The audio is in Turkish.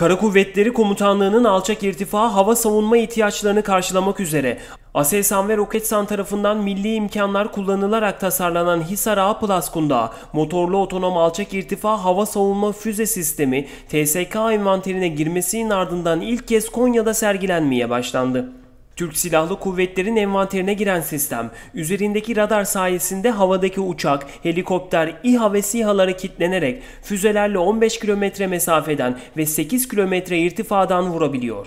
Kara Kuvvetleri Komutanlığı'nın alçak irtifa hava savunma ihtiyaçlarını karşılamak üzere Aselsan ve Roketsan tarafından milli imkanlar kullanılarak tasarlanan Hisar A Plus kundağı, motorlu otonom alçak irtifa hava savunma füze sistemi TSK envanterine girmesinin ardından ilk kez Konya'da sergilenmeye başlandı. Türk Silahlı Kuvvetleri'nin envanterine giren sistem, üzerindeki radar sayesinde havadaki uçak, helikopter, İHA ve SİHA'lara kitlenerek füzelerle 15 kilometre mesafeden ve 8 kilometre irtifadan vurabiliyor.